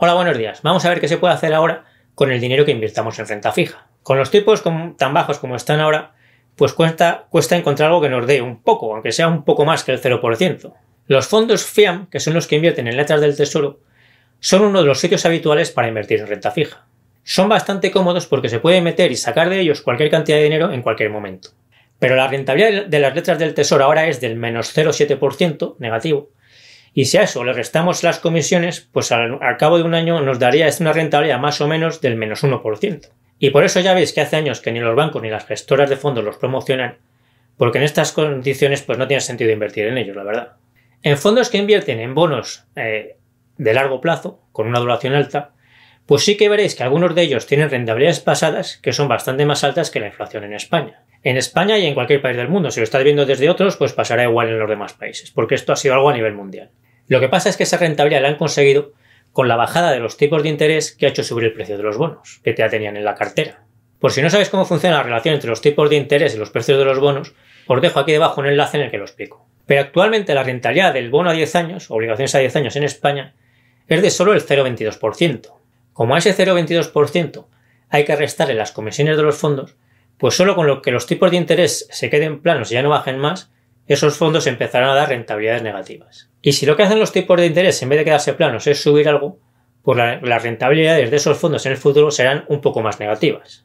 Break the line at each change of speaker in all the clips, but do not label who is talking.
Hola, buenos días. Vamos a ver qué se puede hacer ahora con el dinero que invirtamos en renta fija. Con los tipos tan bajos como están ahora, pues cuesta, cuesta encontrar algo que nos dé un poco, aunque sea un poco más que el 0%. Los fondos FIAM, que son los que invierten en letras del tesoro, son uno de los sitios habituales para invertir en renta fija. Son bastante cómodos porque se puede meter y sacar de ellos cualquier cantidad de dinero en cualquier momento. Pero la rentabilidad de las letras del tesoro ahora es del menos 0,7% negativo, y si a eso le restamos las comisiones, pues al, cabo de un año nos daría una rentabilidad más o menos del menos 1%. Y por eso ya veis que hace años que ni los bancos ni las gestoras de fondos los promocionan, porque en estas condiciones pues no tiene sentido invertir en ellos, la verdad. En fondos que invierten en bonos eh, de largo plazo, con una duración alta, pues sí que veréis que algunos de ellos tienen rentabilidades pasadas que son bastante más altas que la inflación en España. En España y en cualquier país del mundo, si lo estás viendo desde otros, pues pasará igual en los demás países, porque esto ha sido algo a nivel mundial. Lo que pasa es que esa rentabilidad la han conseguido con la bajada de los tipos de interés que ha hecho subir el precio de los bonos que te tenían en la cartera. Por si no sabes cómo funciona la relación entre los tipos de interés y los precios de los bonos, os dejo aquí debajo un enlace en el que lo explico. Pero actualmente la rentabilidad del bono a 10 años, obligaciones a 10 años en España, es de solo el 0,22%. Como a ese 0,22% hay que restarle las comisiones de los fondos, pues solo con lo que los tipos de interés se queden planos y ya no bajen más, esos fondos empezarán a dar rentabilidades negativas. Y si lo que hacen los tipos de interés en vez de quedarse planos es subir algo, pues las rentabilidades de esos fondos en el futuro serán un poco más negativas.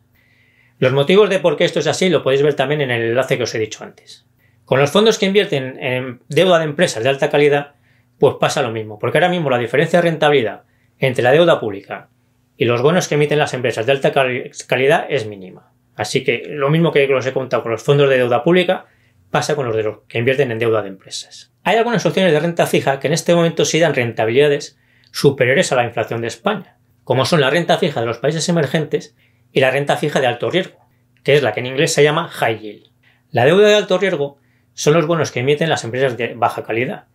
Los motivos de por qué esto es así lo podéis ver también en el enlace que os he dicho antes. Con los fondos que invierten en deuda de empresas de alta calidad, pues pasa lo mismo, porque ahora mismo la diferencia de rentabilidad entre la deuda pública y los bonos que emiten las empresas de alta calidad es mínima. Así que lo mismo que os he contado con los fondos de deuda pública, pasa con los que invierten en deuda de empresas. Hay algunas opciones de renta fija que en este momento sí dan rentabilidades superiores a la inflación de España, como son la renta fija de los países emergentes y la renta fija de alto riesgo, que es la que en inglés se llama high yield. La deuda de alto riesgo son los bonos que emiten las empresas de baja calidad.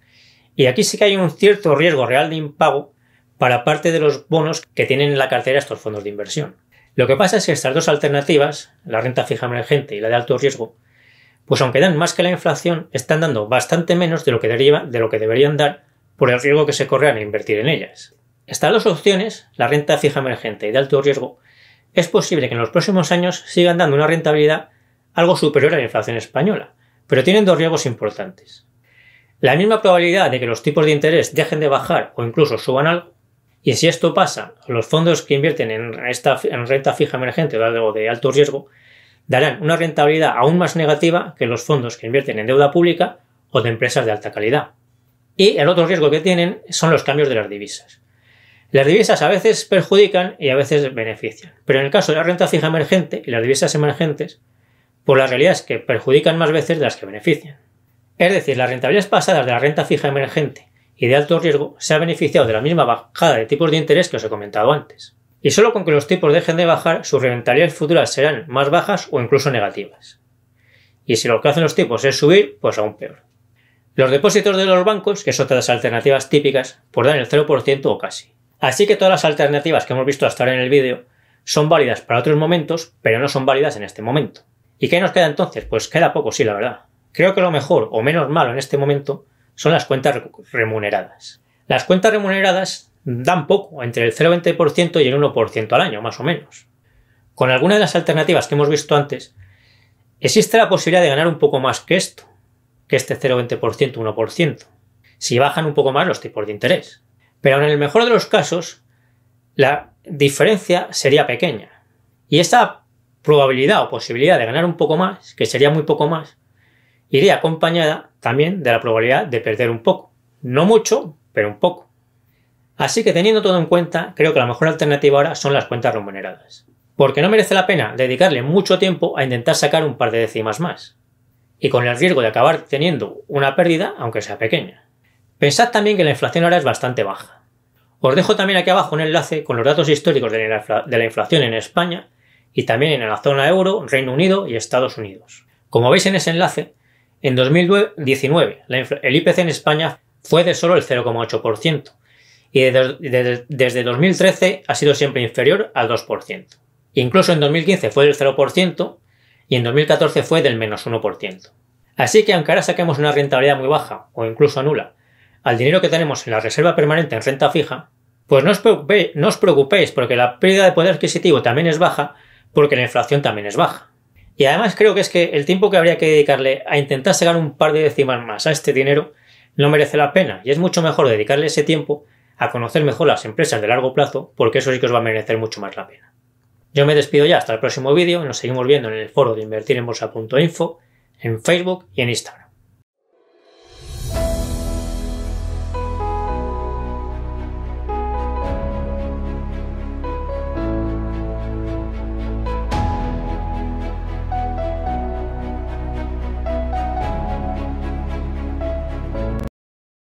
Y aquí sí que hay un cierto riesgo real de impago para parte de los bonos que tienen en la cartera estos fondos de inversión. Lo que pasa es que estas dos alternativas, la renta fija emergente y la de alto riesgo, pues aunque dan más que la inflación, están dando bastante menos de lo que, deriva, de lo que deberían dar por el riesgo que se corre al invertir en ellas. Estas dos opciones, la renta fija emergente y de alto riesgo, es posible que en los próximos años sigan dando una rentabilidad algo superior a la inflación española, pero tienen dos riesgos importantes. La misma probabilidad de que los tipos de interés dejen de bajar o incluso suban algo, y si esto pasa, los fondos que invierten en, esta, en renta fija emergente o algo de alto riesgo darán una rentabilidad aún más negativa que los fondos que invierten en deuda pública o de empresas de alta calidad. Y el otro riesgo que tienen son los cambios de las divisas. Las divisas a veces perjudican y a veces benefician, pero en el caso de la renta fija emergente y las divisas emergentes, pues la realidad es que perjudican más veces de las que benefician. Es decir, las rentabilidades pasadas de la renta fija emergente y de alto riesgo se ha beneficiado de la misma bajada de tipos de interés que os he comentado antes. Y solo con que los tipos dejen de bajar, sus rentabilidades futuras serán más bajas o incluso negativas. Y si lo que hacen los tipos es subir, pues aún peor. Los depósitos de los bancos, que es otra las alternativas típicas, pues dan el 0% o casi. Así que todas las alternativas que hemos visto hasta ahora en el vídeo son válidas para otros momentos, pero no son válidas en este momento. ¿Y qué nos queda entonces? Pues queda poco, sí, la verdad. Creo que lo mejor o menos malo en este momento son las cuentas remuneradas. Las cuentas remuneradas dan poco, entre el 0,20% y el 1% al año, más o menos. Con algunas de las alternativas que hemos visto antes, existe la posibilidad de ganar un poco más que esto, que este 0,20%, 1%, si bajan un poco más los tipos de interés. Pero en el mejor de los casos, la diferencia sería pequeña. Y esa probabilidad o posibilidad de ganar un poco más, que sería muy poco más, iría acompañada también de la probabilidad de perder un poco. No mucho, pero un poco. Así que teniendo todo en cuenta, creo que la mejor alternativa ahora son las cuentas remuneradas. Porque no merece la pena dedicarle mucho tiempo a intentar sacar un par de décimas más. Y con el riesgo de acabar teniendo una pérdida, aunque sea pequeña. Pensad también que la inflación ahora es bastante baja. Os dejo también aquí abajo un enlace con los datos históricos de la inflación en España y también en la zona euro, Reino Unido y Estados Unidos. Como veis en ese enlace, en 2019 el IPC en España fue de solo el 0,8%, y desde 2013 ha sido siempre inferior al 2%. Incluso en 2015 fue del 0% y en 2014 fue del menos 1%. Así que aunque ahora saquemos una rentabilidad muy baja o incluso nula al dinero que tenemos en la reserva permanente en renta fija, pues no os, preocupéis, no os preocupéis porque la pérdida de poder adquisitivo también es baja porque la inflación también es baja. Y además creo que es que el tiempo que habría que dedicarle a intentar sacar un par de décimas más a este dinero no merece la pena y es mucho mejor dedicarle ese tiempo a conocer mejor las empresas de largo plazo, porque eso sí que os va a merecer mucho más la pena. Yo me despido ya hasta el próximo vídeo, nos seguimos viendo en el foro de invertirenbolsa.info, en Facebook y en Instagram.